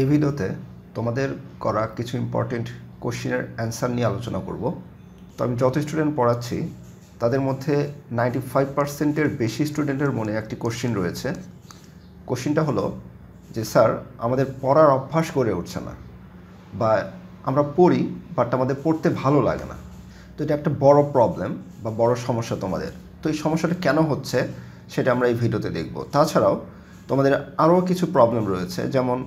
এই ভিডিওতে তোমাদের করা কিছু ইম্পর্টেন্ট কোশ্চিনের অ্যান্সার নিয়ে আলোচনা করব তো আমি যত স্টুডেন্ট পড়াচ্ছি তাদের মধ্যে নাইনটি ফাইভ পার্সেন্টের বেশি স্টুডেন্টের মনে একটি কোশ্চিন রয়েছে কোশ্চিনটা হলো যে স্যার আমাদের পড়ার অভ্যাস গড়ে উঠছে না বা আমরা পড়ি বাট আমাদের পড়তে ভালো লাগে না তো এটা একটা বড় প্রবলেম বা বড় সমস্যা তোমাদের তো এই সমস্যাটা কেন হচ্ছে সেটা আমরা এই ভিডিওতে দেখব তাছাড়াও তোমাদের আরও কিছু প্রবলেম রয়েছে যেমন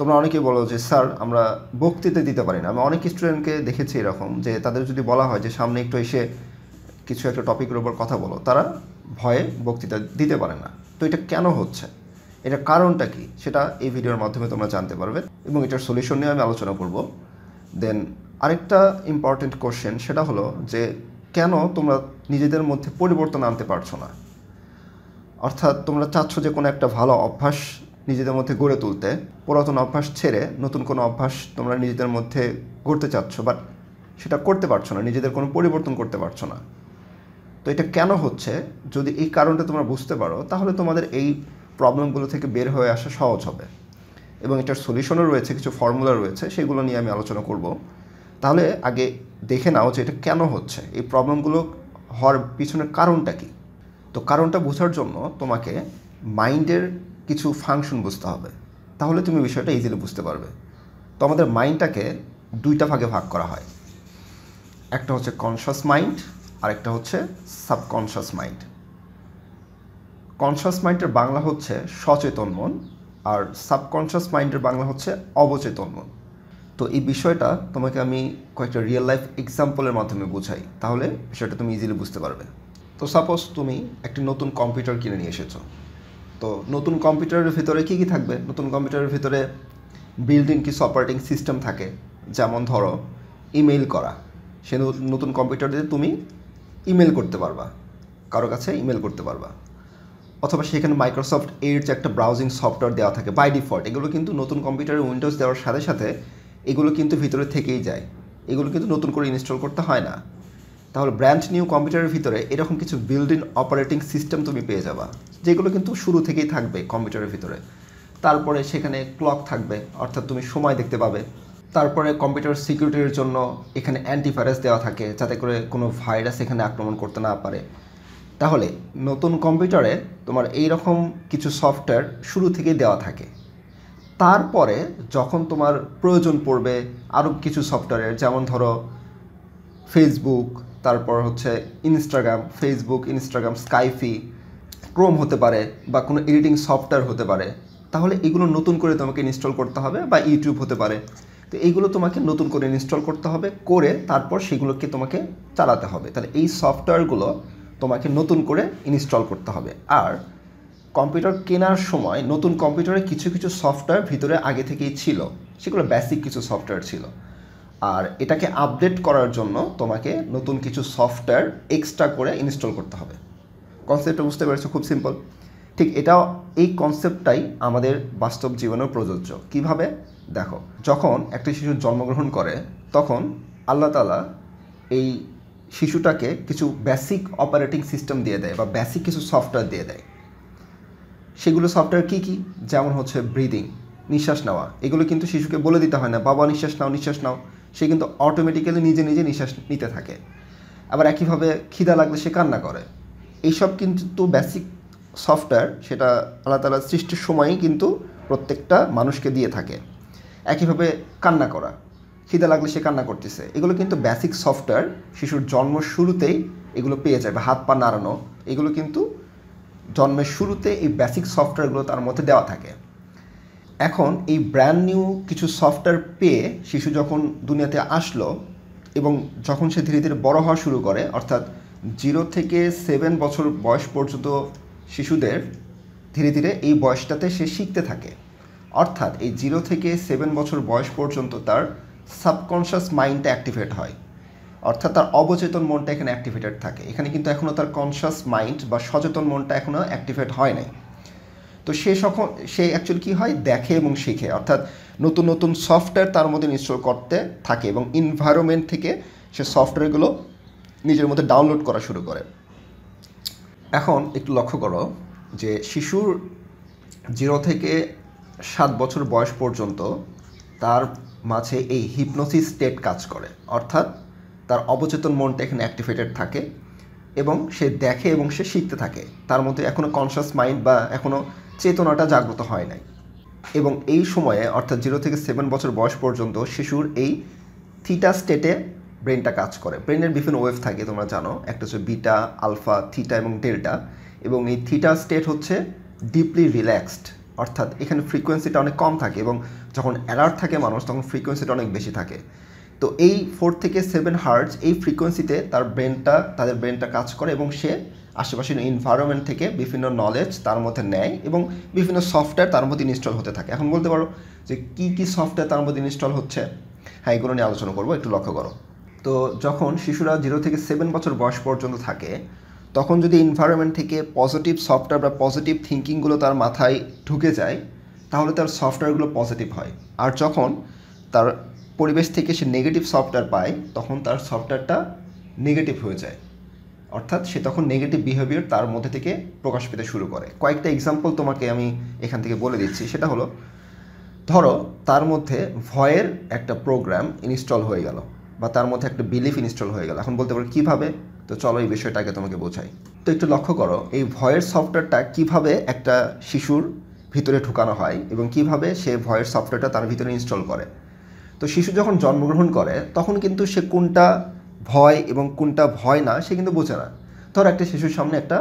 তোমরা অনেকেই বলো যে স্যার আমরা বক্তৃতা দিতে পারি না আমি অনেক স্টুডেন্টকে দেখেছি এরকম যে তাদের যদি বলা হয় যে সামনে একটু এসে কিছু একটা টপিকের উপর কথা বলো তারা ভয়ে বক্তৃতা দিতে পারে না তো এটা কেন হচ্ছে এটার কারণটা কি সেটা এই ভিডিওর মাধ্যমে তোমরা জানতে পারবে এবং এটার সলিউশন নিয়ে আমি আলোচনা করব দেন আরেকটা ইম্পর্টেন্ট কোশ্চেন সেটা হলো যে কেন তোমরা নিজেদের মধ্যে পরিবর্তন আনতে পারছো না অর্থাৎ তোমরা চাচ্ছ যে কোনো একটা ভালো অভ্যাস নিজেদের মধ্যে গড়ে তুলতে পুরাতন অভ্যাস ছেড়ে নতুন কোনো অভ্যাস তোমরা নিজেদের মধ্যে গড়তে চাচ্ছ বাট সেটা করতে পারছো না নিজেদের কোনো পরিবর্তন করতে পারছো না তো এটা কেন হচ্ছে যদি এই কারণটা তোমরা বুঝতে পারো তাহলে তোমাদের এই প্রবলেমগুলো থেকে বের হয়ে আসা সহজ হবে এবং এটার সলিউশনও রয়েছে কিছু ফর্মুলা রয়েছে সেগুলো নিয়ে আমি আলোচনা করব তাহলে আগে দেখে নাও যে এটা কেন হচ্ছে এই প্রবলেমগুলো হওয়ার পিছনের কারণটা কী তো কারণটা বোঝার জন্য তোমাকে মাইন্ডের কিছু ফাংশন বুঝতে হবে তাহলে তুমি বিষয়টা ইজিলি বুঝতে পারবে তো আমাদের মাইন্ডটাকে দুইটা ভাগে ভাগ করা হয় একটা হচ্ছে কনশাস মাইন্ড আর একটা হচ্ছে সাবকনশাস মাইন্ড কনশাস মাইন্ডের বাংলা হচ্ছে সচেতন মন আর সাবকনশাস মাইন্ডের বাংলা হচ্ছে অবচেতন মন তো এই বিষয়টা তোমাকে আমি কয়েকটা রিয়েল লাইফ এক্সাম্পলের মাধ্যমে বোঝাই তাহলে বিষয়টা তুমি ইজিলি বুঝতে পারবে তো সাপোজ তুমি একটি নতুন কম্পিউটার কিনে নিয়ে এসেছো তো নতুন কম্পিউটারের ভিতরে কি কি থাকবে নতুন কম্পিউটারের ভিতরে বিল্ডিং কিছু অপারেটিং সিস্টেম থাকে যেমন ধরো ইমেল করা সে নতুন কম্পিউটার দিয়ে তুমি ইমেল করতে পারবা কারো কাছে ইমেল করতে পারবা অথবা সেখানে মাইক্রোসফট এর যে একটা ব্রাউজিং সফটওয়্যার দেওয়া থাকে বাই ডিফল্ট এগুলো কিন্তু নতুন কম্পিউটারে উইন্ডোজ দেওয়ার সাথে সাথে এগুলো কিন্তু ভিতরে থেকেই যায় এগুলো কিন্তু নতুন করে ইনস্টল করতে হয় না তাহলে ব্র্যান্ড নিউ কম্পিউটারের ভিতরে এরকম কিছু বিল্ড ইন অপারেটিং সিস্টেম তুমি পেয়ে যাবা যেগুলো কিন্তু শুরু থেকেই থাকবে কম্পিউটারের ভিতরে তারপরে সেখানে ক্লক থাকবে অর্থাৎ তুমি সময় দেখতে পাবে তারপরে কম্পিউটার সিকিউরিটির জন্য এখানে অ্যান্টিভাইরাস দেওয়া থাকে যাতে করে কোনো ভাইরাস এখানে আক্রমণ করতে না পারে তাহলে নতুন কম্পিউটারে তোমার এই রকম কিছু সফটওয়্যার শুরু থেকেই দেওয়া থাকে তারপরে যখন তোমার প্রয়োজন পড়বে আরও কিছু সফটওয়্যারের যেমন ধরো ফেসবুক তারপর হচ্ছে Instagram Facebook Instagram Skype Chrome হতে পারে বা কোনো এডিটিং সফটওয়্যার হতে পারে তাহলে এগুলো নতুন করে তোমাকে ইনস্টল করতে হবে বা ইউটিউব হতে পারে তো এইগুলো তোমাকে নতুন করে ইনস্টল করতে হবে করে তারপর সেগুলোকে তোমাকে চালাতে হবে তাহলে এই সফটওয়্যারগুলো তোমাকে নতুন করে ইনস্টল করতে হবে আর কম্পিউটার কেনার সময় নতুন কম্পিউটারে কিছু কিছু সফটওয়্যার ভিতরে আগে থেকেই ছিল সেগুলো বেসিক কিছু সফটওয়্যার ছিল আর এটাকে আপডেট করার জন্য তোমাকে নতুন কিছু সফটওয়্যার এক্সট্রা করে ইনস্টল করতে হবে কনসেপ্টটা বুঝতে পেরেছো খুব সিম্পল ঠিক এটাও এই কনসেপ্টটাই আমাদের বাস্তব জীবনেও প্রযোজ্য কিভাবে দেখো যখন একটা শিশু জন্মগ্রহণ করে তখন আল্লাহ তালা এই শিশুটাকে কিছু বেসিক অপারেটিং সিস্টেম দিয়ে দেয় বা বেসিক কিছু সফটওয়্যার দিয়ে দেয় সেগুলো সফটওয়্যার কী কী যেমন হচ্ছে ব্রিদিং নিঃশ্বাস নেওয়া এগুলো কিন্তু শিশুকে বলে দিতে হয় না বাবা নিঃশ্বাস নাও নিঃশ্বাস নাও সে কিন্তু অটোমেটিক্যালি নিজে নিজে নিঃশ্বাস নিতে থাকে আবার একইভাবে খিদা লাগলে সে কান্না করে এইসব কিন্তু বেসিক সফটওয়্যার সেটা আল্লাহ তালা সৃষ্টির সময়ই কিন্তু প্রত্যেকটা মানুষকে দিয়ে থাকে একইভাবে কান্না করা খিদা লাগলে সে কান্না করতেছে এগুলো কিন্তু বেসিক সফটওয়্যার শিশুর জন্ম শুরুতেই এগুলো পেয়ে যাবে হাত পা নাড়ানো এগুলো কিন্তু জন্মের শুরুতে এই বেসিক সফটওয়্যারগুলো তার মধ্যে দেওয়া থাকে এখন এই ব্র্যান্ড নিউ কিছু সফটওয়্যার পেয়ে শিশু যখন দুনিয়াতে আসলো এবং যখন সে ধীরে ধীরে বড় হওয়া শুরু করে অর্থাৎ জিরো থেকে সেভেন বছর বয়স পর্যন্ত শিশুদের ধীরে ধীরে এই বয়সটাতে সে শিখতে থাকে অর্থাৎ এই জিরো থেকে সেভেন বছর বয়স পর্যন্ত তার সাবকনশাস মাইন্ডটা অ্যাক্টিভেট হয় অর্থাৎ তার অবচেতন মনটা এখানে অ্যাক্টিভেটেড থাকে এখানে কিন্তু এখনও তার কনশাস মাইন্ড বা সচেতন মনটা এখনও অ্যাক্টিভেট হয় নাই তো সে সখন সে অ্যাকচুয়ালি কী হয় দেখে এবং শেখে অর্থাৎ নতুন নতুন সফটওয়্যার তার মধ্যে ইনস্টল করতে থাকে এবং ইনভায়রনমেন্ট থেকে সে সফটওয়্যারগুলো নিজের মধ্যে ডাউনলোড করা শুরু করে এখন একটু লক্ষ্য করো যে শিশুর জিরো থেকে সাত বছর বয়স পর্যন্ত তার মাঝে এই হিপনোসিস স্টেট কাজ করে অর্থাৎ তার অবচেতন মনটা এখানে অ্যাক্টিভেটেড থাকে এবং সে দেখে এবং সে শিখতে থাকে তার মধ্যে এখনও কনশাস মাইন্ড বা এখনও চেতনাটা জাগ্রত হয় নাই এবং এই সময়ে অর্থাৎ জিরো থেকে সেভেন বছর বয়স পর্যন্ত শিশুর এই থিটা স্টেটে ব্রেনটা কাজ করে ব্রেনের বিভিন্ন ওয়েভ থাকে তোমরা জানো একটা হচ্ছে বিটা আলফা থিটা এবং ডেল্টা এবং এই থিটা স্টেট হচ্ছে ডিপলি রিল্যাক্সড অর্থাৎ এখানে ফ্রিকোয়েন্সিটা অনেক কম থাকে এবং যখন অ্যালার্ট থাকে মানুষ তখন ফ্রিকোয়েন্সিটা অনেক বেশি থাকে তো এই ফোর থেকে সেভেন হার্টস এই ফ্রিকোয়েন্সিতে তার ব্রেনটা তাদের ব্রেনটা কাজ করে এবং সে আশেপাশের এনভায়রনমেন্ট থেকে বিভিন্ন নলেজ তার মধ্যে নেয় এবং বিভিন্ন সফটওয়্যার তার মধ্যে ইনস্টল হতে থাকে এখন বলতে পারো যে কি কি সফটওয়্যার তার মধ্যে ইনস্টল হচ্ছে হ্যাঁ এগুলো নিয়ে আলোচনা করবো একটু লক্ষ্য করো তো যখন শিশুরা জিরো থেকে সেভেন বছর বয়স পর্যন্ত থাকে তখন যদি এনভায়রনমেন্ট থেকে পজিটিভ সফটওয়্যার বা পজিটিভ থিঙ্কিংগুলো তার মাথায় ঢুকে যায় তাহলে তার সফটওয়্যারগুলো পজিটিভ হয় আর যখন তার পরিবেশ থেকে সে নেগেটিভ সফটওয়্যার পায় তখন তার সফটওয়্যারটা নেগেটিভ হয়ে যায় অর্থাৎ সে তখন নেগেটিভ বিহেভিয়ার তার মধ্যে থেকে প্রকাশ পেতে শুরু করে কয়েকটা এক্সাম্পল তোমাকে আমি এখান থেকে বলে দিচ্ছি সেটা হলো ধরো তার মধ্যে ভয়ের একটা প্রোগ্রাম ইনস্টল হয়ে গেল বা তার মধ্যে একটা বিলিফ ইনস্টল হয়ে গেল এখন বলতে পারো কীভাবে তো চলো এই বিষয়টাকে তোমাকে বোঝাই তো একটু লক্ষ্য করো এই ভয়ের সফটওয়্যারটা কিভাবে একটা শিশুর ভিতরে ঢুকানো হয় এবং কিভাবে সে ভয়ের সফটওয়্যারটা তার ভিতরে ইনস্টল করে তো শিশু যখন জন্মগ্রহণ করে তখন কিন্তু সে কোনটা ভয় এবং কোনটা ভয় না সে কিন্তু বোঝে না ধর একটা শিশুর সামনে একটা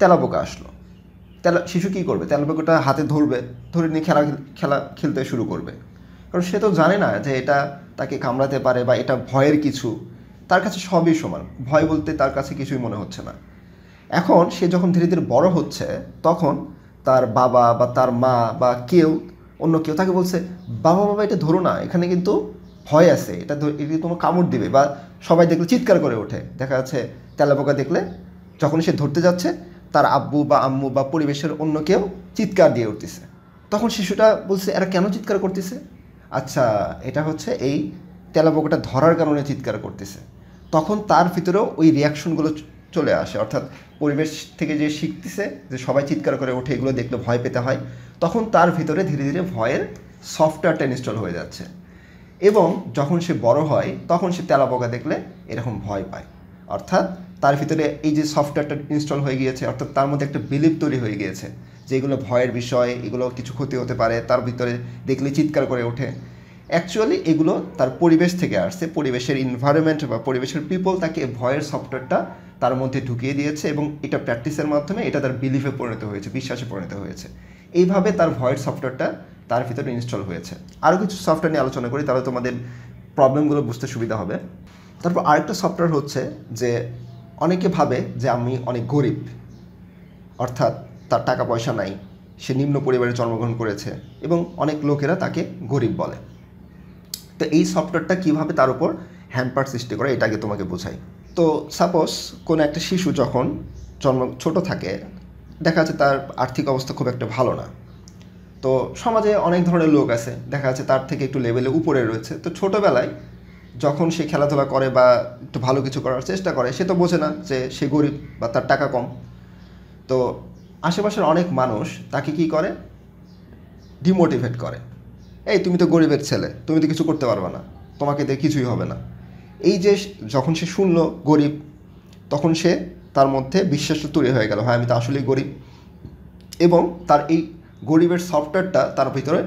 তেলাপোকা আসলো তেলা শিশু কী করবে তেলাপোকাটা হাতে ধরবে ধরে নিয়ে খেলা খেলা খেলতে শুরু করবে কারণ সে তো জানে না যে এটা তাকে কামড়াতে পারে বা এটা ভয়ের কিছু তার কাছে সবই সমান ভয় বলতে তার কাছে কিছুই মনে হচ্ছে না এখন সে যখন ধীরে ধীরে বড় হচ্ছে তখন তার বাবা বা তার মা বা কেউ অন্য কেউ তাকে বলছে বাবা বাবা এটা ধরো না এখানে কিন্তু ভয় আছে এটা এটি তোমার কামড় দিবে বা সবাই দেখলে চিৎকার করে ওঠে দেখা যাচ্ছে তেলাপোকা দেখলে যখন সে ধরতে যাচ্ছে তার আব্বু বা আম্মু বা পরিবেশের অন্য কেউ চিৎকার দিয়ে উঠতেছে তখন শিশুটা বলছে এরা কেন চিৎকার করতেছে আচ্ছা এটা হচ্ছে এই তেলাপোকাটা ধরার কারণে চিৎকার করতেছে তখন তার ভিতরেও ওই রিয়াকশনগুলো চলে আসে অর্থাৎ পরিবেশ থেকে যে শিখতেছে যে সবাই চিৎকার করে ওঠে এগুলো দেখলে ভয় পেতে হয় তখন তার ভিতরে ধীরে ধীরে ভয়ের সফটওয়্যারটা ইনস্টল হয়ে যাচ্ছে এবং যখন সে বড় হয় তখন সে তেলা বগা দেখলে এরকম ভয় পায় অর্থাৎ তার ভিতরে এই যে সফটওয়্যারটা ইনস্টল হয়ে গিয়েছে অর্থাৎ তার মধ্যে একটা বিলিভ তৈরি হয়ে গিয়েছে যে এগুলো ভয়ের বিষয় এগুলো কিছু ক্ষতি হতে পারে তার ভিতরে দেখলে চিৎকার করে ওঠে অ্যাকচুয়ালি এগুলো তার পরিবেশ থেকে আসছে পরিবেশের এনভায়রনমেন্ট বা পরিবেশের পিপল তাকে ভয়ের সফটওয়্যারটা তার মধ্যে ঢুকিয়ে দিয়েছে এবং এটা প্র্যাকটিসের মাধ্যমে এটা তার বিলিফে পরিণত হয়েছে বিশ্বাসে পরিণত হয়েছে এইভাবে তার ভয়ের সফটওয়্যারটা তার ভিতরে ইনস্টল হয়েছে আরও কিছু সফটওয়্যার নিয়ে আলোচনা করি তাহলে তোমাদের প্রবলেমগুলো বুঝতে সুবিধা হবে তারপর আরেকটা সফটওয়্যার হচ্ছে যে অনেকে ভাবে যে আমি অনেক গরিব অর্থাৎ তার টাকা পয়সা নাই সে নিম্ন পরিবারে জন্মগ্রহণ করেছে এবং অনেক লোকেরা তাকে গরিব বলে তো এই সফটওয়্যারটা কীভাবে তার উপর হ্যাম্পার সৃষ্টি করে এটাকে তোমাকে বোঝাই তো সাপোজ কোনো একটা শিশু যখন জন্ম ছোট থাকে দেখা যাচ্ছে তার আর্থিক অবস্থা খুব একটা ভালো না তো সমাজে অনেক ধরনের লোক আছে দেখা যাচ্ছে তার থেকে একটু লেভেলে উপরে রয়েছে তো ছোটোবেলায় যখন সে খেলাধুলা করে বা একটু ভালো কিছু করার চেষ্টা করে সে তো বোঝে না যে সে গরিব বা তার টাকা কম তো আশেপাশের অনেক মানুষ তাকে কি করে ডিমোটিভেট করে এই তুমি তো গরিবের ছেলে তুমি তো কিছু করতে পারবে না তোমাকে দিয়ে কিছুই হবে না এই যে যখন সে শুনল গরিব তখন সে তার মধ্যে বিশ্বাসটা তৈরি হয়ে গেল হ্যাঁ আমি তো আসলেই গরিব এবং তার এই গরিবের সফটওয়্যারটা তার ভিতরে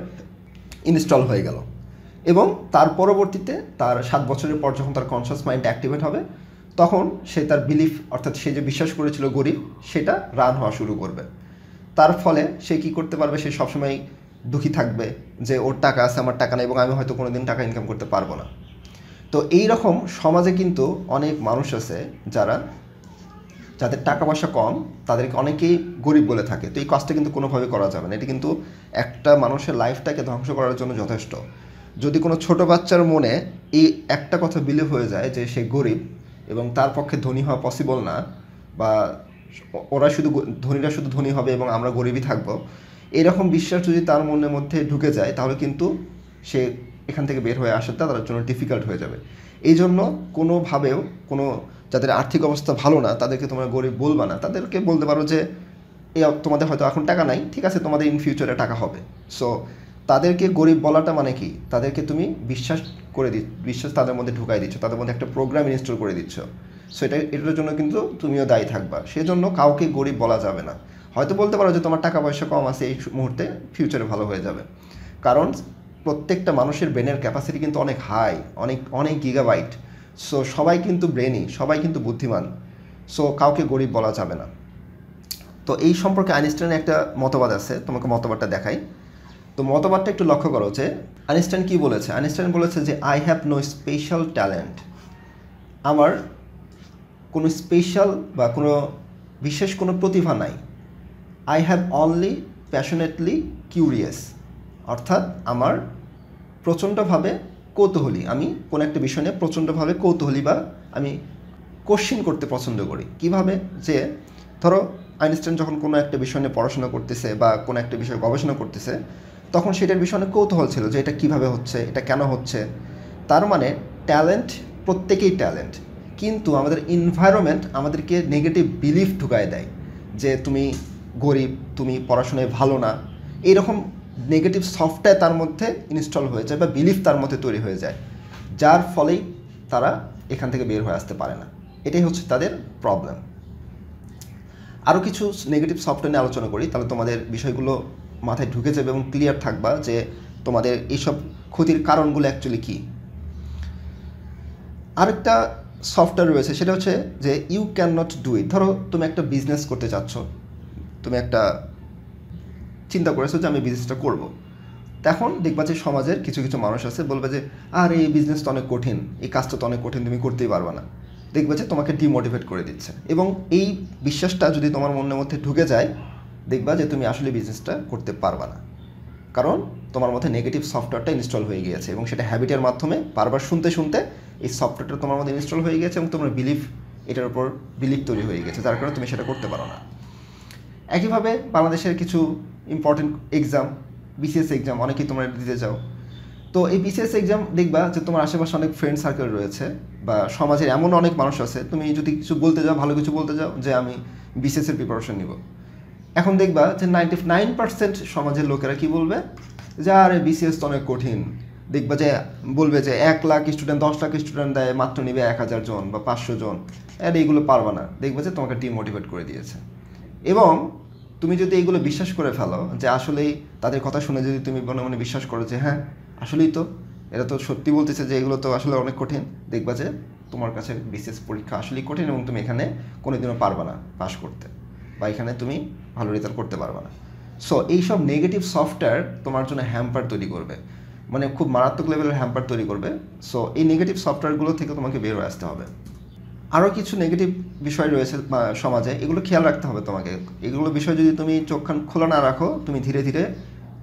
ইনস্টল হয়ে গেল এবং তার পরবর্তীতে তার সাত বছরের পর যখন তার কনসিয়াস মাইন্ড অ্যাক্টিভেট হবে তখন সে তার বিলিফ অর্থাৎ সে যে বিশ্বাস করেছিল গরিব সেটা রান হওয়া শুরু করবে তার ফলে সে কি করতে পারবে সে সবসময় দুঃখী থাকবে যে ওর টাকা আছে আমার টাকা নেই এবং আমি হয়তো কোনো দিন টাকা ইনকাম করতে পারবো না তো এই রকম সমাজে কিন্তু অনেক মানুষ আছে যারা যাদের টাকা পয়সা কম তাদেরকে অনেকেই গরিব বলে থাকে তো এই কাজটা কিন্তু কোনোভাবে করা যাবে না এটি কিন্তু একটা মানুষের লাইফটাকে ধ্বংস করার জন্য যথেষ্ট যদি কোনো ছোট বাচ্চার মনে এই একটা কথা বিলিভ হয়ে যায় যে সে গরিব এবং তার পক্ষে ধনী হওয়া পসিবল না বা ওরা শুধু ধনীরা শুধু ধনী হবে এবং আমরা গরিবই থাকবো এরকম বিশ্বাস যদি তার মনের মধ্যে ঢুকে যায় তাহলে কিন্তু সে এখান থেকে বের হয়ে আসাটা তার জন্য ডিফিকাল্ট হয়ে যাবে এই জন্য কোনোভাবেও কোনো যাদের আর্থিক অবস্থা ভালো না তাদেরকে তোমরা গরিব বলবা না তাদেরকে বলতে পারো যে এই তোমাদের হয়তো এখন টাকা নাই ঠিক আছে তোমাদের ইন ফিউচারে টাকা হবে সো তাদেরকে গরিব বলাটা মানে কি তাদেরকে তুমি বিশ্বাস করে দিচ্ছ বিশ্বাস তাদের মধ্যে ঢুকাই দিচ্ছ তাদের মধ্যে একটা প্রোগ্রাম ইনস্টল করে দিচ্ছ সো এটা এটার জন্য কিন্তু তুমিও দায়ী থাকবা সেজন্য কাউকে গরিব বলা যাবে না হয়তো বলতে পারো যে তোমার টাকা পয়সা কম আছে এই মুহূর্তে ফিউচারে ভালো হয়ে যাবে কারণ প্রত্যেকটা মানুষের ব্রেনের ক্যাপাসিটি কিন্তু অনেক হাই অনেক অনেক গিগাবাইট সো সবাই কিন্তু ব্রেনি সবাই কিন্তু বুদ্ধিমান সো কাউকে গরিব বলা যাবে না তো এই সম্পর্কে আইনস্টাইনের একটা মতবাদ আছে তোমাকে মতবাদটা দেখাই তো মতবাদটা একটু লক্ষ্য করো যে আইনস্টাইন কী বলেছে আইনস্টাইন বলেছে যে I have no special talent আমার কোনো স্পেশাল বা কোনো বিশেষ কোনো প্রতিভা নাই I have only passionately curious অর্থাৎ আমার প্রচণ্ডভাবে কৌতূহলী আমি কোনো একটা বিষয় নিয়ে প্রচণ্ডভাবে কৌতূহলী বা আমি কোশ্চিন করতে পছন্দ করি কিভাবে যে ধরো আইনস্টাইন যখন কোনো একটা বিষয় নিয়ে পড়াশোনা করতেছে বা কোনো একটা বিষয়ে গবেষণা করতেছে তখন সেটার বিষয়ে অনেক কৌতূহল ছিল যে এটা কিভাবে হচ্ছে এটা কেন হচ্ছে তার মানে ট্যালেন্ট প্রত্যেকেই ট্যালেন্ট কিন্তু আমাদের এনভায়রনমেন্ট আমাদেরকে নেগেটিভ বিলিফ ঢুকায় দেয় যে তুমি গরিব তুমি পড়াশোনায় ভালো না এইরকম নেগেটিভ সফটওয়্যার তার মধ্যে ইনস্টল হয়ে যায় বা বিলিফ তার মধ্যে তৈরি হয়ে যায় যার ফলেই তারা এখান থেকে বের হয়ে আসতে পারে না এটাই হচ্ছে তাদের প্রবলেম আরও কিছু নেগেটিভ সফটওয়্যার নিয়ে আলোচনা করি তাহলে তোমাদের বিষয়গুলো মাথায় ঢুকে যাবে এবং ক্লিয়ার থাকবা যে তোমাদের এইসব ক্ষতির কারণগুলো অ্যাকচুয়ালি কী আরেকটা সফটওয়্যার রয়েছে সেটা হচ্ছে যে you can not do it ধরো তুমি একটা বিজনেস করতে চাচ্ছ তুমি একটা চিন্তা করেছো যে আমি বিজনেসটা করব। তখন দেখবা যে সমাজের কিছু কিছু মানুষ আছে বলবে যে আর এই বিজনেসটা অনেক কঠিন এই কাজটা তো অনেক কঠিন তুমি করতেই পারবে না দেখবে যে তোমাকে ডিমোটিভেট করে দিচ্ছে এবং এই বিশ্বাসটা যদি তোমার মনের মধ্যে ঢুকে যায় দেখবা যে তুমি আসলে বিজনেসটা করতে পারবা না কারণ তোমার মধ্যে নেগেটিভ সফটওয়্যারটা ইনস্টল হয়ে গিয়েছে এবং সেটা হ্যাবিটের মাধ্যমে বারবার শুনতে শুনতে এই সফটওয়্যারটা তোমার মধ্যে ইনস্টল হয়ে গেছে এবং তোমার বিলিফ এটার উপর বিলিভ তৈরি হয়ে গেছে যার কারণে তুমি সেটা করতে পারো না একইভাবে বাংলাদেশের কিছু ইম্পর্টেন্ট এক্সাম বিসিএস এক্সাম অনেকেই তোমরা দিতে যাও তো এই বিসিএস এক্সাম দেখবা যে তোমার আশেপাশে অনেক ফ্রেন্ড সার্কেল রয়েছে বা সমাজের এমন অনেক মানুষ আছে তুমি যদি কিছু বলতে যাও ভালো কিছু বলতে যাও যে আমি বিসিএসের প্রিপারেশন নিব এখন দেখবা যে নাইনটি নাইন পার্সেন্ট সমাজের লোকেরা কি বলবে যে আরে বিসিএস তো অনেক কঠিন দেখবা যে বলবে যে এক লাখ স্টুডেন্ট দশ লাখ স্টুডেন্ট দেয় মাত্র নিবে এক হাজার জন বা পাঁচশো জন আর এইগুলো পারবা না দেখবা যে তোমাকে ডিমোটিভেট করে দিয়েছে এবং তুমি যদি এইগুলো বিশ্বাস করে ফেলো যে আসলেই তাদের কথা শুনে যদি তুমি মনে মনে বিশ্বাস করো যে হ্যাঁ আসলেই তো এরা তো সত্যি বলতেছে যে এগুলো তো আসলে অনেক কঠিন দেখবা যে তোমার কাছে বিশেষ পরীক্ষা আসলেই কঠিন এবং তুমি এখানে কোনোদিনও পারবে না পাস করতে বা এখানে তুমি ভালো রেজাল্ট করতে পারবে না সো এইসব নেগেটিভ সফটওয়্যার তোমার জন্য হ্যাম্পার তৈরি করবে মানে খুব মারাত্মক লেভেলের হ্যাম্পার তৈরি করবে সো এই নেগেটিভ সফটওয়্যারগুলো থেকে তোমাকে বেরোয় আসতে হবে আরও কিছু নেগেটিভ বিষয় রয়েছে সমাজে এগুলো খেয়াল রাখতে হবে তোমাকে এগুলো বিষয় যদি তুমি চোখখান খোলা না রাখো তুমি ধীরে ধীরে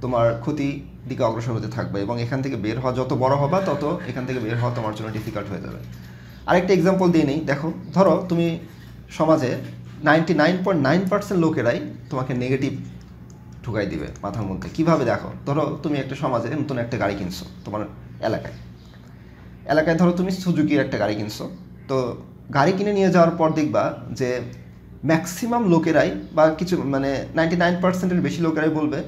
তোমার ক্ষতি দিকে অগ্রসর হতে থাকবে এবং এখান থেকে বের হওয়া যত বড় হবা তত এখান থেকে বের হওয়া তোমার জন্য ডিফিকাল্ট হয়ে যাবে আরেকটা এক্সাম্পল দিয়ে নেই দেখো ধরো তুমি সমাজে ninety nine point nine percent লোকেরাই তোমাকে নেগেটিভ ঢুকাই দিবে মাথার মধ্যে কীভাবে দেখো ধরো তুমি একটা সমাজে নতুন একটা গাড়ি কিনছো তোমার এলাকায় এলাকায় ধরো তুমি সুজুকির একটা গাড়ি কিনছো তো গাড়ি কিনে নিয়ে যাওয়ার পর দেখবা যে ম্যাক্সিমাম লোকেরাই বা কিছু মানে নাইনটি নাইন পার্সেন্টের বেশি লোকেরাই বলবে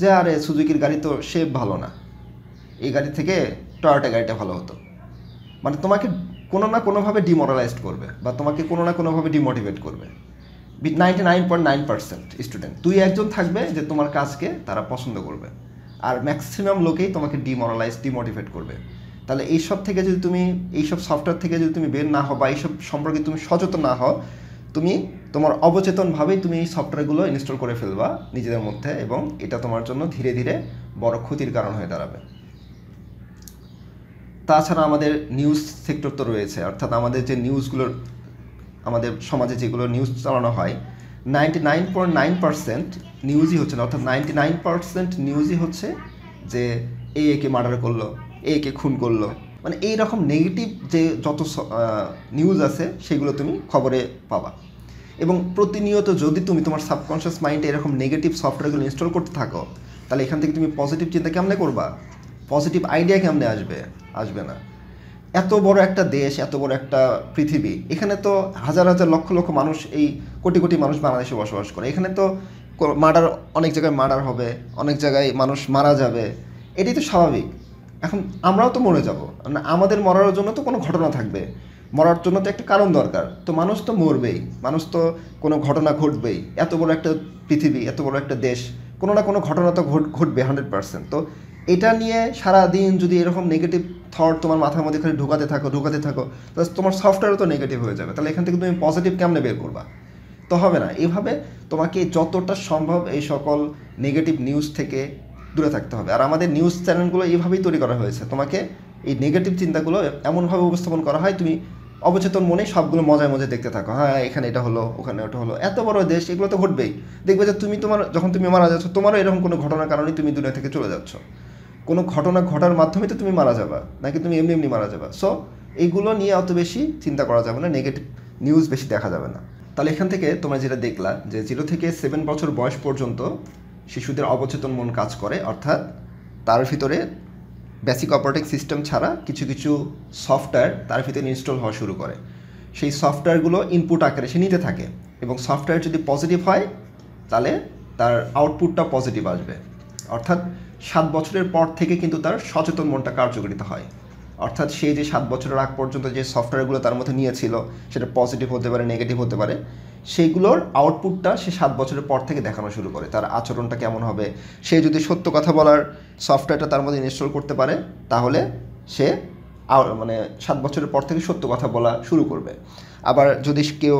যে আরে সুজুকির গাড়ি তো শেপ ভালো না এই গাড়ি থেকে টয়োটা গাড়িটা ভালো হতো মানে তোমাকে কোনো না কোনোভাবে ডিমোরালাইজড করবে বা তোমাকে কোনো না কোনোভাবে ডিমোটিভেট করবে বিথ ninety nine point nine percent student তুই একজন থাকবে যে তোমার কাজকে তারা পছন্দ করবে আর ম্যাক্সিমাম লোকেই তোমাকে ডিমোরালাইজ ডিমোটিভেট করবে তাহলে এইসব থেকে যদি তুমি এইসব সফটওয়্যার থেকে যদি তুমি বের না হও বা এইসব সম্পর্কে তুমি সচেতন না হও তুমি তোমার অবচেতনভাবেই তুমি এই সফটওয়্যারগুলো ইনস্টল করে ফেলবা নিজেদের মধ্যে এবং এটা তোমার জন্য ধীরে ধীরে বড় ক্ষতির কারণ হয়ে দাঁড়াবে তাছাড়া আমাদের নিউজ সেক্টর তো রয়েছে অর্থাৎ আমাদের যে নিউজগুলোর আমাদের সমাজে যেগুলো নিউজ চালানো হয় ninety nine point nine percent নিউজই হচ্ছে না অর্থাৎ নাইনটি নাইন পার্সেন্ট নিউজই হচ্ছে যে এ একে মার্ডার করলো একে খুন করলো মানে এই রকম নেগেটিভ যে যত নিউজ আছে সেগুলো তুমি খবরে পাবা এবং প্রতিনিয়ত যদি তুমি তোমার সাবকনশিয়াস মাইন্ডে এরকম নেগেটিভ সফটওয়্যারগুলো ইনস্টল করতে থাকো তাহলে এখান থেকে তুমি পজিটিভ চিন্তা কেমনে করবা পজিটিভ আইডিয়া কেমনে আসবে আসবে না এত বড় একটা দেশ এত বড় একটা পৃথিবী এখানে তো হাজার হাজার লক্ষ লক্ষ মানুষ এই কোটি কোটি মানুষ বাংলাদেশে বসবাস করে এখানে তো মার্ডার অনেক জায়গায় মার্ডার হবে অনেক জায়গায় মানুষ মারা যাবে এটাই তো স্বাভাবিক এখন আমরাও তো মরে যাব মানে আমাদের মরার জন্য তো কোনো ঘটনা থাকবে মরার জন্য তো একটা কারণ দরকার তো মানুষ তো মরবেই মানুষ তো কোনো ঘটনা ঘটবেই এত বড় একটা পৃথিবী এত বড় একটা দেশ কোনো না কোনো ঘটনা তো ঘটবে হান্ড্রেড পার্সেন্ট তো এটা নিয়ে সারা দিন যদি এরকম নেগেটিভ থট তোমার মাথার মধ্যে খালি ঢোকাতে থাকো ঢোকাতে থাকো তাহলে তোমার সফটওয়্যারও তো নেগেটিভ হয়ে যাবে তাহলে এখান থেকে তুমি পজিটিভ কেমনে বের করবা তো হবে না এভাবে তোমাকে যতটা সম্ভব এই সকল নেগেটিভ নিউজ থেকে দূরে থাকতে হবে আর আমাদের নিউজ চ্যানেলগুলো এইভাবেই তৈরি করা হয়েছে তোমাকে এই নেগেটিভ চিন্তাগুলো এমনভাবে উপস্থাপন করা হয় তুমি অবচেতন মনে সবগুলো মজায় মজায় দেখতে থাকো হ্যাঁ এখানে এটা হলো ওখানে ওটা হলো এত বড় দেশ এগুলো তো ঘটবেই দেখবে যে তুমি তোমার যখন তুমি মারা যাচ্ছ তোমারও এরকম কোনো ঘটনার কারণে তুমি দুনিয়া থেকে চলে যাচ্ছ কোনো ঘটনা ঘটার মাধ্যমে তো তুমি মারা যাবা নাকি তুমি এমনি এমনি মারা যাবা সো এইগুলো নিয়ে অত বেশি চিন্তা করা যাবে না নেগেটিভ নিউজ বেশি দেখা যাবে না তাহলে এখান থেকে তোমরা যেটা দেখলা যে জিরো থেকে সেভেন বছর বয়স পর্যন্ত শিশুদের অবচেতন মন কাজ করে অর্থাৎ তার ভিতরে বেসিক অপারেটিং সিস্টেম ছাড়া কিছু কিছু সফটওয়্যার তার ভিতরে ইনস্টল হওয়া শুরু করে সেই সফটওয়্যারগুলো ইনপুট আকারে সে নিতে থাকে এবং সফটওয়্যার যদি পজিটিভ হয় তাহলে তার আউটপুটটা পজিটিভ আসবে অর্থাৎ সাত বছরের পর থেকে কিন্তু তার সচেতন মনটা কার্যকরিতা হয় অর্থাৎ সে যে সাত বছরের আগ পর্যন্ত যে সফটওয়্যারগুলো তার মধ্যে নিয়েছিল সেটা পজিটিভ হতে পারে নেগেটিভ হতে পারে সেইগুলোর আউটপুটটা সে সাত বছরের পর থেকে দেখানো শুরু করে তার আচরণটা কেমন হবে সে যদি সত্য কথা বলার সফটওয়্যারটা তার মধ্যে ইনস্টল করতে পারে তাহলে সে মানে সাত বছরের পর থেকে সত্য কথা বলা শুরু করবে আবার যদি কেউ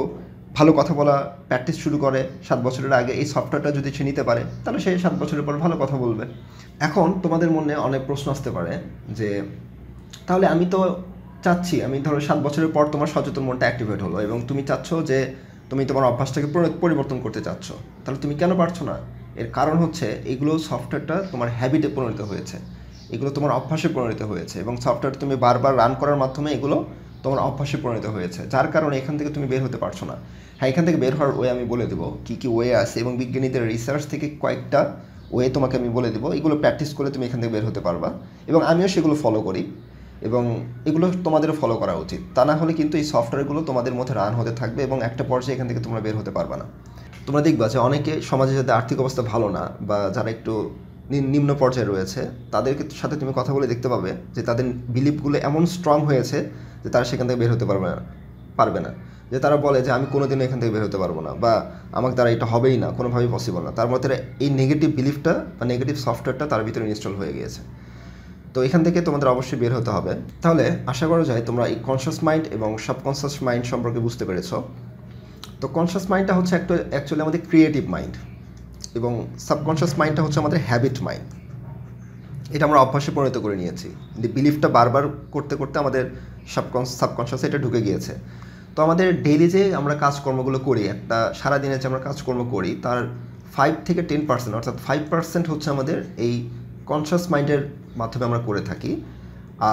ভালো কথা বলা প্র্যাকটিস শুরু করে সাত বছরের আগে এই সফটওয়্যারটা যদি সে নিতে পারে তাহলে সে সাত বছরের পর ভালো কথা বলবে এখন তোমাদের মনে অনেক প্রশ্ন আসতে পারে যে তাহলে আমি তো চাচ্ছি আমি ধরো সাত বছরের পর তোমার সচেতন মনটা অ্যাক্টিভেট হলো এবং তুমি চাচ্ছ যে তুমি তোমার অভ্যাসটাকে পরিবর্তন করতে চাচ্ছ তাহলে তুমি কেন পারছো না এর কারণ হচ্ছে এগুলো সফটওয়্যারটা তোমার হ্যাবিটে পরিণত হয়েছে এগুলো তোমার অভ্যাসে পরিণত হয়েছে এবং সফটওয়্যার তুমি বারবার রান করার মাধ্যমে এগুলো তোমার অভ্যাসে পরিণত হয়েছে যার কারণে এখান থেকে তুমি বের হতে পারছো না হ্যাঁ এখান থেকে বের হওয়ার ওয়ে আমি বলে দেবো কী কী ওয়ে আছে এবং বিজ্ঞানীদের রিসার্চ থেকে কয়েকটা ওয়ে তোমাকে আমি বলে দেবো এগুলো প্র্যাকটিস করে তুমি এখান থেকে বের হতে পারবা এবং আমিও সেগুলো ফলো করি এবং এগুলো তোমাদের ফলো করা উচিত তা না হলে কিন্তু এই সফটওয়্যারগুলো তোমাদের মধ্যে রান হতে থাকবে এবং একটা পর্যায়ে এখান থেকে তোমরা বের হতে পারবে না তোমরা দেখবা যে অনেকে সমাজে যাদের আর্থিক অবস্থা ভালো না বা যারা একটু নিম্ন পর্যায়ে রয়েছে তাদের সাথে তুমি কথা বলে দেখতে পাবে যে তাদের বিলিফগুলো এমন স্ট্রং হয়েছে যে তারা সেখান থেকে বের হতে পারবে না পারবে না যে তারা বলে যে আমি কোনোদিনও এখান থেকে বের হতে পারবো না বা আমাকে তারা এটা হবেই না কোনোভাবেই পসিবল না তার মধ্যে এই নেগেটিভ বিলিফটা বা নেগেটিভ সফটওয়্যারটা তার ভিতরে ইনস্টল হয়ে গিয়েছে তো এখান থেকে তোমাদের অবশ্যই বের হতে হবে তাহলে আশা করা যায় তোমরা এই কনসিয়াস মাইন্ড এবং সাবকনসিয়াস মাইন্ড সম্পর্কে বুঝতে পেরেছো তো কনসিয়াস মাইন্ডটা হচ্ছে একটা অ্যাকচুয়ালি আমাদের ক্রিয়েটিভ মাইন্ড এবং সাবকনসিয়াস মাইন্ডটা হচ্ছে আমাদের হ্যাবিট মাইন্ড এটা আমরা অভ্যাসে পরিণত করে নিয়েছি কিন্তু বিলিফটা বারবার করতে করতে আমাদের সাবকন সাবকনসিয়াসে এটা ঢুকে গিয়েছে তো আমাদের ডেইলি যে আমরা কাজকর্মগুলো করি একটা সারাদিনে যে আমরা কাজকর্ম করি তার ফাইভ থেকে টেন পার্সেন্ট অর্থাৎ ফাইভ পার্সেন্ট হচ্ছে আমাদের এই কনসিয়াস মাইন্ডের মাধ্যমে আমরা করে থাকি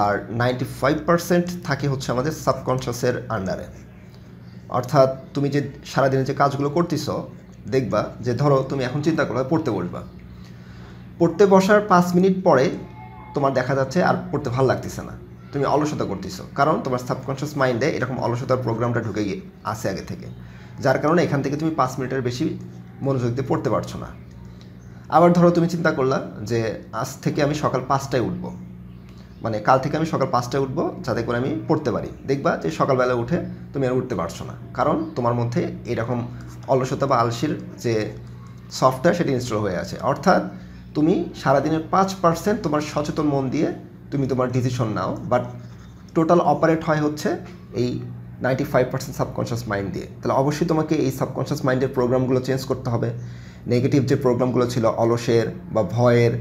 আর নাইনটি ফাইভ পারসেন্ট থাকে হচ্ছে আমাদের সাবকনশাসের আন্ডারে অর্থাৎ তুমি যে সারাদিনে যে কাজগুলো করতেছ দেখবা যে ধরো তুমি এখন চিন্তা করো পড়তে বসবা পড়তে বসার পাঁচ মিনিট পরে তোমার দেখা যাচ্ছে আর পড়তে ভালো লাগতেছে না তুমি অলসতা করতেছো কারণ তোমার সাবকনশিয়াস মাইন্ডে এরকম অলসতার প্রোগ্রামটা ঢুকে গিয়ে আসে আগে থেকে যার কারণে এখান থেকে তুমি পাঁচ মিনিটের বেশি মনোযোগ দিয়ে পড়তে পারছো না আবার ধরো তুমি চিন্তা করলা যে আজ থেকে আমি সকাল পাঁচটায় উঠব মানে কাল থেকে আমি সকাল পাঁচটায় উঠবো যাতে করে আমি পড়তে পারি দেখবা যে সকালবেলা উঠে তুমি আর উঠতে পারছো না কারণ তোমার মধ্যে এরকম অলসতা বা আলসির যে সফটওয়্যার সেটি ইনস্টল হয়ে আছে অর্থাৎ তুমি সারাদিনের পাঁচ পার্সেন্ট তোমার সচেতন মন দিয়ে তুমি তোমার ডিসিশন নাও বাট টোটাল অপারেট হয় হচ্ছে এই ninety five percent subconscious mind দিয়ে তাহলে অবশ্যই তোমাকে এই সাবকনশিয়াস মাইন্ডের প্রোগ্রামগুলো চেঞ্জ করতে হবে নেগেটিভ যে প্রোগ্রামগুলো ছিল অলসের বা ভয়ের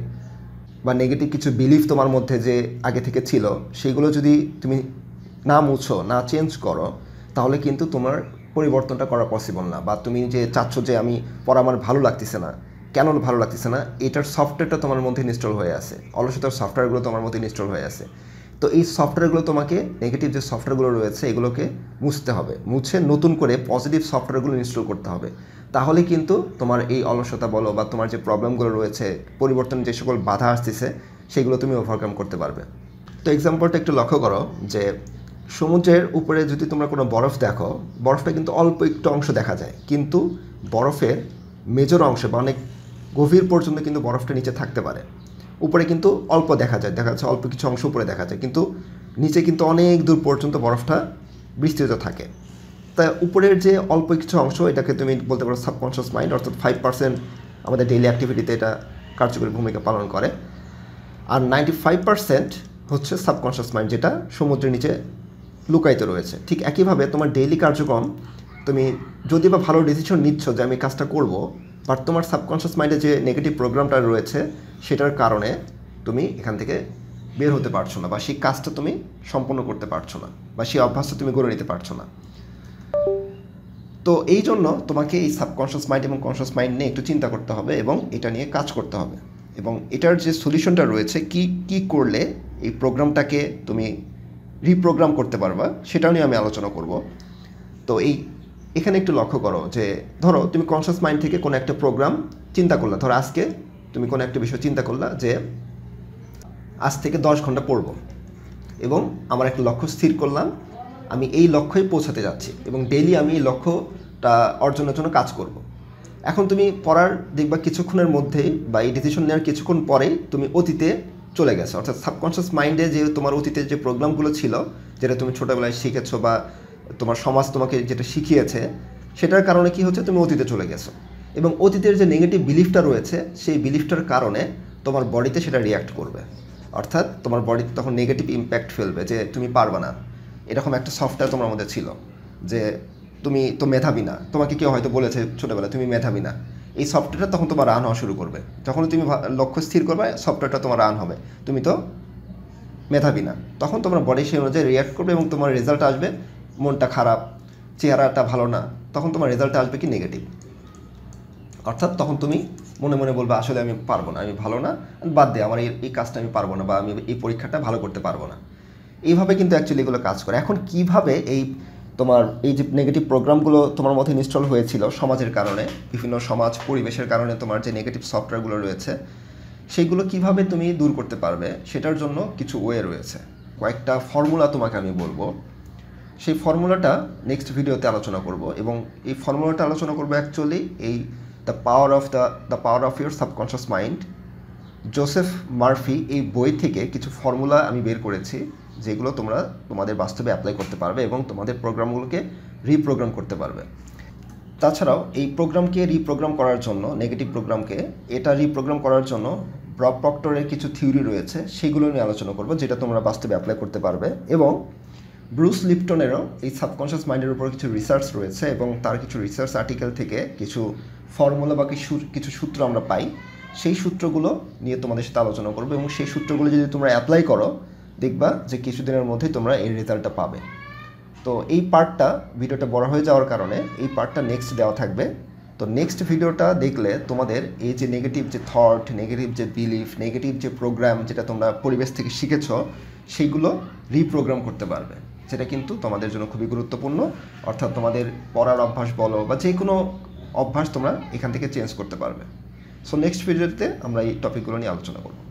বা নেগেটিভ কিছু বিলিফ তোমার মধ্যে যে আগে থেকে ছিল সেগুলো যদি তুমি না মুছো না চেঞ্জ করো তাহলে কিন্তু তোমার পরিবর্তনটা করা পসিবল না বা তুমি যে চাচ্ছ যে আমি পর আমার ভালো লাগতেছে না কেন ভালো লাগতেছে না এটার সফটওয়্যারটা তোমার মধ্যে ইনস্টল হয়ে আছে অলসতার সফটওয়্যারগুলো তোমার মধ্যে ইনস্টল হয়ে আছে তো এই সফটওয়্যারগুলো তোমাকে নেগেটিভ যে সফটওয়্যারগুলো রয়েছে এগুলোকে মুছতে হবে মুছে নতুন করে পজিটিভ সফটওয়্যারগুলো ইনস্টল করতে হবে তাহলে কিন্তু তোমার এই অলসতা বলো বা তোমার যে প্রবলেমগুলো রয়েছে পরিবর্তনের যে সকল বাধা আসতেছে সেগুলো তুমি ওভারকাম করতে পারবে তো এক্সাম্পলটা একটু লক্ষ্য করো যে সমুদ্রের উপরে যদি তোমরা কোনো বরফ দেখো বরফটা কিন্তু অল্প একটু অংশ দেখা যায় কিন্তু বরফের মেজর অংশ বা অনেক গভীর পর্যন্ত কিন্তু বরফটা নিচে থাকতে পারে উপরে কিন্তু অল্প দেখা যায় দেখা যাচ্ছে অল্প কিছু অংশ উপরে দেখা যায় কিন্তু নিচে কিন্তু অনেক দূর পর্যন্ত বরফটা বিস্তৃত থাকে তা উপরের যে অল্প কিছু অংশ এটাকে তুমি বলতে পারো সাবকনশিয়াস মাইন্ড অর্থাৎ ফাইভ পার্সেন্ট আমাদের ডেইলি অ্যাক্টিভিটিতে এটা কার্যকরী ভূমিকা পালন করে আর নাইনটি ফাইভ পার্সেন্ট হচ্ছে সাবকনশিয়াস মাইন্ড যেটা সমুদ্রের নিচে লুকায়িত রয়েছে ঠিক একইভাবে তোমার ডেইলি কার্যক্রম তুমি যদি বা ভালো ডিসিশন নিচ্ছ যে আমি কাজটা করব বাট তোমার সাবকনশিয়াস মাইন্ডে যে নেগেটিভ প্রোগ্রামটা রয়েছে সেটার কারণে তুমি এখান থেকে বের হতে পারছো না বা সেই কাজটা তুমি সম্পন্ন করতে পারছো না বা সেই অভ্যাসটা তুমি গড়ে নিতে পারছো না তো এই জন্য তোমাকে এই সাবকনশিয়াস মাইন্ড এবং কনশিয়াস মাইন্ড নিয়ে একটু চিন্তা করতে হবে এবং এটা নিয়ে কাজ করতে হবে এবং এটার যে সলিউশনটা রয়েছে কি কি করলে এই প্রোগ্রামটাকে তুমি রিপ্রোগ্রাম করতে পারবা সেটা নিয়ে আমি আলোচনা করব তো এই এখানে একটু লক্ষ্য করো যে ধরো তুমি কনশিয়াস মাইন্ড থেকে কোনো একটা প্রোগ্রাম চিন্তা করলা ধরো আজকে তুমি কোনো একটা বিষয় চিন্তা করলা যে আজ থেকে দশ ঘন্টা পড়ব এবং আমার একটা লক্ষ্য স্থির করলাম আমি এই লক্ষ্যে পৌঁছাতে যাচ্ছি এবং ডেইলি আমি এই লক্ষ্যটা অর্জনের জন্য কাজ করব। এখন তুমি পড়ার দেখবা কিছুক্ষণের মধ্যেই বা এই ডিসিশন নেওয়ার কিছুক্ষণ পরেই তুমি অতীতে চলে গেছো অর্থাৎ সাবকনশিয়াস মাইন্ডে যে তোমার অতীতের যে প্রোগ্রামগুলো ছিল যেটা তুমি ছোটোবেলায় শিখেছ বা তোমার সমাজ তোমাকে যেটা শিখিয়েছে সেটার কারণে কি হচ্ছে তুমি অতীতে চলে গেছো এবং অতীতের যে নেগেটিভ বিলিফটা রয়েছে সেই বিলিফটার কারণে তোমার বডিতে সেটা রিয়্যাক্ট করবে অর্থাৎ তোমার বডিতে তখন নেগেটিভ ইম্প্যাক্ট ফেলবে যে তুমি পারবা না এরকম একটা সফটওয়্যার তোমার মধ্যে ছিল যে তুমি তো মেধাবী না তোমাকে কেউ হয়তো বলেছে ছোটোবেলায় তুমি মেধাবী না এই সফটওয়্যারটা তখন তোমার রান হওয়া শুরু করবে যখন তুমি লক্ষ্য স্থির করবে সফটওয়্যারটা তোমার রান হবে তুমি তো মেধাবী না তখন তোমার বডি সেই অনুযায়ী রিয়াক্ট করবে এবং তোমার রেজাল্ট আসবে মনটা খারাপ চেহারাটা ভালো না তখন তোমার রেজাল্ট আসবে কি নেগেটিভ অর্থাৎ তখন তুমি মনে মনে বলবে আসলে আমি পারবো না আমি ভালো না বাদ দে আমার এই কাজটা আমি পারবো না বা আমি এই পরীক্ষাটা ভালো করতে পারবো না এইভাবে কিন্তু অ্যাকচুয়ালি এগুলো কাজ করে এখন কিভাবে এই তোমার এই যে নেগেটিভ প্রোগ্রামগুলো তোমার মধ্যে ইনস্টল হয়েছিল সমাজের কারণে বিভিন্ন সমাজ পরিবেশের কারণে তোমার যে নেগেটিভ সফটওয়্যারগুলো রয়েছে সেইগুলো কিভাবে তুমি দূর করতে পারবে সেটার জন্য কিছু ওয়ে রয়েছে কয়েকটা ফর্মুলা তোমাকে আমি বলবো সেই ফর্মুলাটা নেক্সট ভিডিওতে আলোচনা করব এবং এই ফর্মুলাটা আলোচনা করবো অ্যাকচুয়ালি এই the power of the the power of your subconscious mind Joseph Murphy এই বই থেকে কিছু ফর্মুলা আমি বের করেছি যেগুলো তোমরা তোমাদের বাস্তবে অ্যাপ্লাই করতে পারবে এবং তোমাদের প্রোগ্রামগুলোকে রিপ্রোগ্রাম করতে পারবে তাছাড়াও এই প্রোগ্রামকে রিপ্রোগ্রাম করার জন্য নেগেটিভ প্রোগ্রামকে এটা রিপ্রোগ্রাম করার জন্য ব্রপ প্রক্টরের কিছু থিওরি রয়েছে সেগুলো নিয়ে আলোচনা করব যেটা তোমরা বাস্তবে অ্যাপ্লাই করতে পারবে এবং ব্রুস লিপটনেরও এই সাবকনশিয়াস মাইন্ডের উপর কিছু রিসার্চ রয়েছে এবং তার কিছু রিসার্চ আর্টিকেল থেকে কিছু ফর্মুলা বা কিছু কিছু সূত্র আমরা পাই সেই সূত্রগুলো নিয়ে তোমাদের সাথে আলোচনা করবো এবং সেই সূত্রগুলো যদি তোমরা অ্যাপ্লাই করো দেখবা যে কিছুদিনের মধ্যেই তোমরা এই রেজাল্টটা পাবে তো এই পার্টটা ভিডিওটা বড় হয়ে যাওয়ার কারণে এই পার্টটা নেক্সট দেওয়া থাকবে তো নেক্সট ভিডিওটা দেখলে তোমাদের এই যে নেগেটিভ যে থট নেগেটিভ যে বিলিফ নেগেটিভ যে প্রোগ্রাম যেটা তোমরা পরিবেশ থেকে শিখেছ সেইগুলো রিপ্রোগ্রাম করতে পারবে সেটা কিন্তু তোমাদের জন্য খুবই গুরুত্বপূর্ণ অর্থাৎ তোমাদের পড়ার অভ্যাস বলো বা যে কোনো অভ্যাস তোমরা এখান থেকে চেঞ্জ করতে পারবে সো নেক্সট ভিডিওতে আমরা এই টপিকগুলো নিয়ে আলোচনা করবো